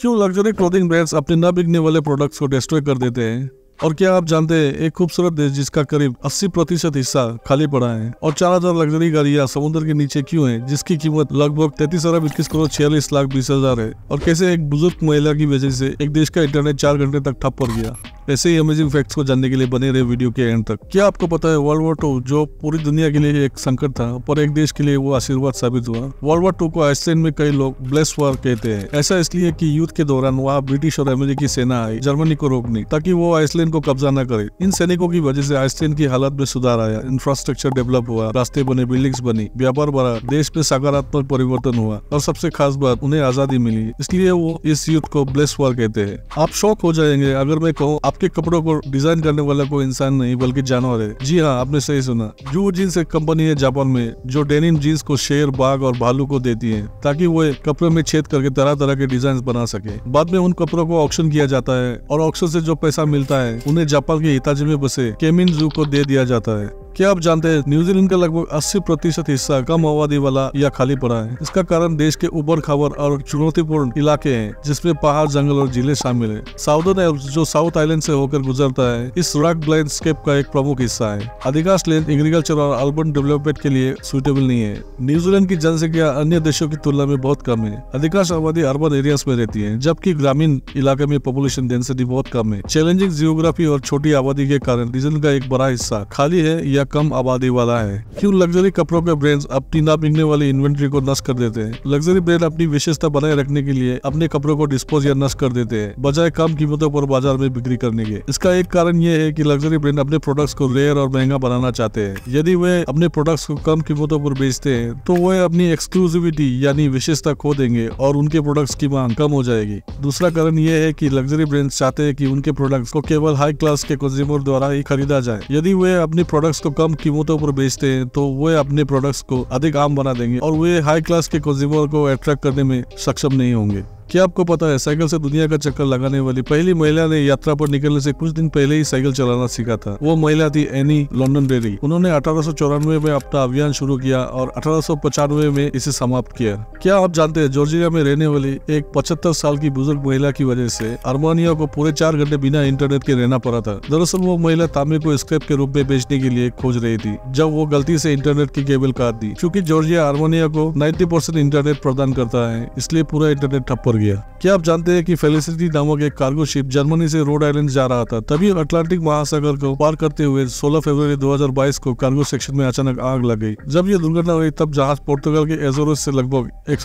क्यों luxury clothing brands अपने न बिकने वाले प्रोडक्ट्स को डिस्ट्रॉय कर देते हैं और क्या आप जानते हैं एक खूबसूरत देश जिसका करीब 80 प्रतिशत हिस्सा खाली पड़ा है और 4000 लग्जरी गाड़ियां समुद्र के नीचे क्यों हैं जिसकी कीमत लगभग तैतीस अरब इक्कीस करोड़ छियालीस लाख बीस हजार है और कैसे एक बुजुर्ग महिला की वजह से एक देश का इंटरनेट चार घंटे तक ठप पड़ गया ऐसे ही अमेजिंग फैक्ट्स को जानने के लिए बने रहे वीडियो के एंड तक क्या आपको पता है वर्ल्ड वॉर टू जो पूरी दुनिया के लिए एक संकट था पर एक देश के लिए वो आशीर्वाद साबित हुआ वर्ल्ड वॉर टू को आइसलैंड में कई लोग ब्लेस वॉर कहते हैं ऐसा इसलिए कि युद्ध के दौरान वहाँ ब्रिटिश और अमेरिकी सेना आई जर्मनी को रोकने ताकि वो आइसलैंड को कब्जा न करे इन सैनिकों की वजह से आइसलैंड की हालत में सुधार आया इंफ्रास्ट्रक्चर डेवलप हुआ रास्ते बने बिल्डिंग्स बनी व्यापार बढ़ा देश में सकारात्मक परिवर्तन हुआ और सबसे खास बात उन्हें आजादी मिली इसलिए वो इस युद्ध को ब्लेस वॉर कहते हैं आप शौक हो जाएंगे अगर मैं कहूँ आप आपके कपड़ों को डिजाइन करने वाला कोई इंसान नहीं बल्कि जानवर है जी हाँ आपने सही सुना जू जींस एक कंपनी है जापान में जो डेनिम जींस को शेर बाघ और भालू को देती है ताकि वो कपड़े में छेद करके तरह तरह के डिजाइन बना सके बाद में उन कपड़ों को ऑप्शन किया जाता है और ऑक्शन से जो पैसा मिलता है उन्हें जापान के हिताजी में बसे केमिन जू को दे दिया जाता है क्या आप जानते हैं न्यूजीलैंड का लगभग 80 प्रतिशत हिस्सा कम आबादी वाला या खाली पड़ा है इसका कारण देश के उबड़ खाबड़ और चुनौतीपूर्ण इलाके हैं जिसमें पहाड़ जंगल और जिले शामिल है साउदर्न जो साउथ आइलैंड से होकर गुजरता है इस रॉक लैंडस्केप का एक प्रमुख हिस्सा है अधिकांश लैंड एग्रीकल्चर और अर्बन डेवलपमेंट के लिए सुटेबल नहीं है न्यूजीलैंड की जनसंख्या अन्य देशों की तुलना में बहुत कम है अधिकांश आबादी अर्बन एरियाज में रहती है जबकि ग्रामीण इलाके में पॉपुलेशन डेंसिटी बहुत कम है चैलेंजिंग जियोग्राफी और छोटी आबादी के कारण रीजन का एक बड़ा हिस्सा खाली है या कम आबादी वाला है क्यों लग्जरी कपड़ों के ब्रांड्स अपनी ना बिकने वाली इन्वेंट्री को नष्ट कर देते हैं लग्जरी ब्रांड अपनी विशेषता बनाए रखने के लिए अपने कपड़ों को डिस्पोज या नष्ट कर देते हैं बजाय कम कीमतों पर बाजार में बिक्री करने के इसका एक कारण ये है की लग्जरी ब्रांड अपने प्रोडक्ट्स को रेयर और महंगा बनाना चाहते हैं यदि वे अपने प्रोडक्ट्स को कम कीमतों पर बेचते हैं तो वह अपनी एक्सक्लूसिविटी यानी विशेषता खो देंगे और उनके प्रोडक्ट्स की मांग कम हो जाएगी दूसरा कारण यह है कि लग्जरी ब्रांड्स चाहते हैं कि उनके प्रोडक्ट्स को केवल हाई क्लास के कंज्यूमर द्वारा ही खरीदा जाए यदि वे अपने प्रोडक्ट्स को कम कीमतों पर बेचते हैं तो वे अपने प्रोडक्ट्स को अधिक आम बना देंगे और वे हाई क्लास के कंज्यूमर को अट्रैक्ट करने में सक्षम नहीं होंगे क्या आपको पता है साइकिल से दुनिया का चक्कर लगाने वाली पहली महिला ने यात्रा पर निकलने से कुछ दिन पहले ही साइकिल चलाना सीखा था वो महिला थी एनी लॉन्डन डेरी उन्होंने अठारह में अपना अभियान शुरू किया और अठारह में इसे समाप्त किया क्या आप जानते हैं जॉर्जिया में रहने वाली एक पचहत्तर साल की बुजुर्ग महिला की वजह से अरमानिया को पूरे चार घंटे बिना इंटरनेट के रहना पड़ा था दरअसल वो महिला तांबे को स्क्रैप के रूप में बेचने के लिए खोज रही थी जब वो गलती से इंटरनेट की केबल काट दी क्योंकि जॉर्जिया अरमानिया को नाइन्टी परसेंट इंटरनेट प्रदान करता है इसलिए पूरा इंटरनेट ठप मर गया क्या आप जानते हैं कि फेलिसिटी नामक एक कार्गो शिप जर्मनी से रोड आइलैंड जा रहा था तभी अटलांटिक महासागर को पार करते हुए 16 फरवरी 2022 को कार्गो सेक्शन में अचानक आग लग गई जब यह दुर्घटना हुई तब जहाज पोर्तुगाल के एजोरस से लगभग एक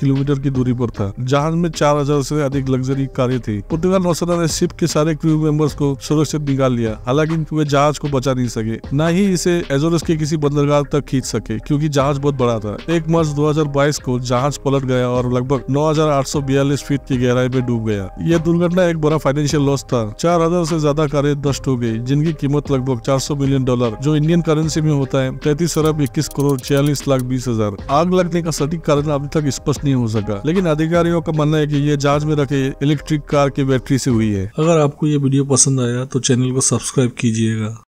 किलोमीटर की दूरी पर था जहाज में चार हजार ऐसी अधिक लग्जरी कार्य थी पुर्तुगाल नौसेना ने शिप के सारे क्रू मेंबर्स को सुरक्षित निकाल लिया हालांकि वे जहाज को बचा नहीं सके न ही इसे एजोरस के किसी बंदरगाह तक खींच सके क्यूँकी जहाज बहुत बड़ा था एक मार्च दो को जहाज पलट गया और लगभग नौ बयालीस फीट की गहराई में डूब गया यह दुर्घटना एक बड़ा फाइनेंशियल लॉस था चार हजार ऐसी ज्यादा कारें नष्ट हो गयी जिनकी कीमत लगभग चार सौ मिलियन डॉलर जो इंडियन करेंसी में होता है तैतीस अरब इक्कीस करोड़ छियालीस लाख बीस हजार आग लगने का सटीक कारण अभी तक स्पष्ट नहीं हो सका लेकिन अधिकारियों का मानना है की ये जाँच में रखे इलेक्ट्रिक कार की बैटरी ऐसी हुई है अगर आपको ये वीडियो पसंद आया तो चैनल को सब्सक्राइब कीजिएगा